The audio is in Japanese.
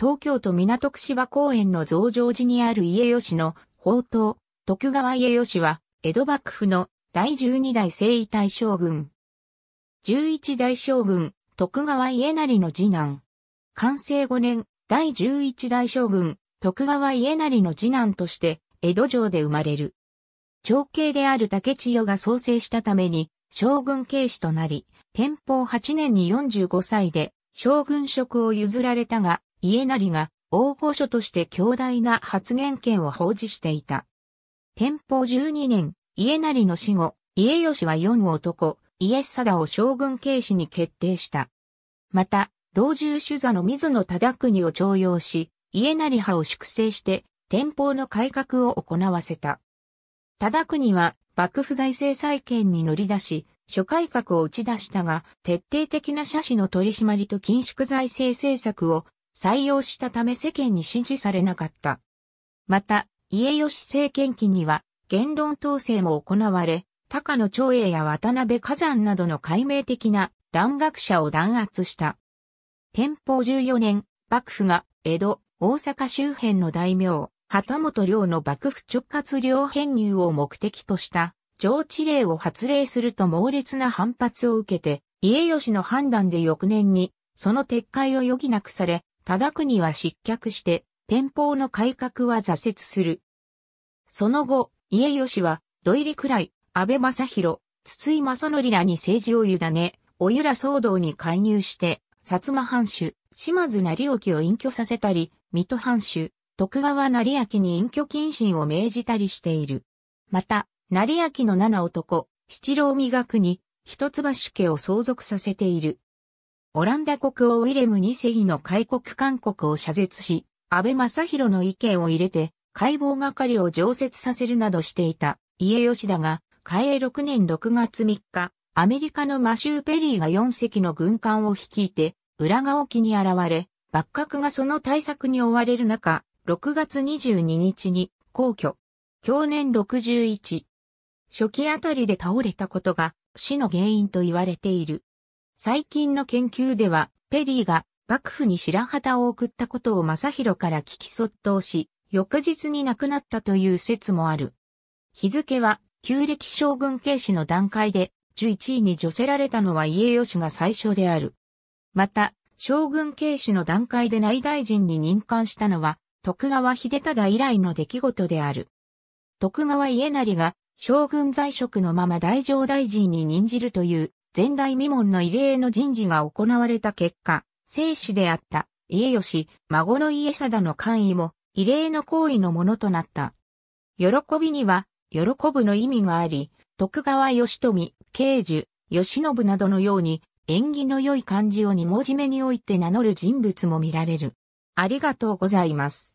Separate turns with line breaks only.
東京都港区芝公園の増上寺にある家吉の宝刀、徳川家吉は、江戸幕府の第十二代征夷大将軍。十一代将軍、徳川家成の次男。完成五年、第十一代将軍、徳川家成の次男として、江戸城で生まれる。長兄である竹千代が創生したために、将軍警視となり、天保八年に45歳で、将軍職を譲られたが、家成が大御所として強大な発言権を保持していた。天保12年、家成の死後、家吉は四男、家貞を将軍慶子に決定した。また、老中主座の水野忠国を徴用し、家成派を粛清して、天保の改革を行わせた。忠国は、幕府財政再建に乗り出し、諸改革を打ち出したが、徹底的な社史の取り締まりと緊縮財政政策を採用したため世間に支持されなかった。また、家吉政権期には言論統制も行われ、高野長英や渡辺火山などの解明的な蘭学者を弾圧した。天保14年、幕府が江戸、大阪周辺の大名、旗本領の幕府直轄領編入を目的とした、上地令を発令すると猛烈な反発を受けて、家吉の判断で翌年に、その撤回を余儀なくされ、忠国は失脚して、天保の改革は挫折する。その後、家吉は、土入りくらい、安倍正弘、筒井正則らに政治を委ね、おゆら騒動に介入して、薩摩藩主、島津成興を隠居させたり、水戸藩主、徳川成明に隠居謹慎を命じたりしている。また、成明の七男、七郎磨くに、一橋家を相続させている。オランダ国王ウィレム2世の開国勧告を謝絶し、安倍正弘の意見を入れて、解剖係を常設させるなどしていた家吉田が、開永6年6月3日、アメリカのマシュー・ペリーが4隻の軍艦を率いて、浦賀沖に現れ、幕閣がその対策に追われる中、6月22日に皇居、去年61、初期あたりで倒れたことが死の原因と言われている。最近の研究では、ペリーが幕府に白旗を送ったことを正宏から聞き卒倒し、翌日に亡くなったという説もある。日付は、旧暦将軍慶氏の段階で、11位に除せられたのは家吉が最初である。また、将軍慶氏の段階で内大臣に任官したのは、徳川秀忠以来の出来事である。徳川家成が将軍在職のまま大乗大臣に任じるという前代未聞の異例の人事が行われた結果、生死であった家吉、孫の家貞の官位も異例の行為のものとなった。喜びには、喜ぶの意味があり、徳川義富、慶寿、義信などのように、縁起の良い漢字を二文字目において名乗る人物も見られる。ありがとうございます。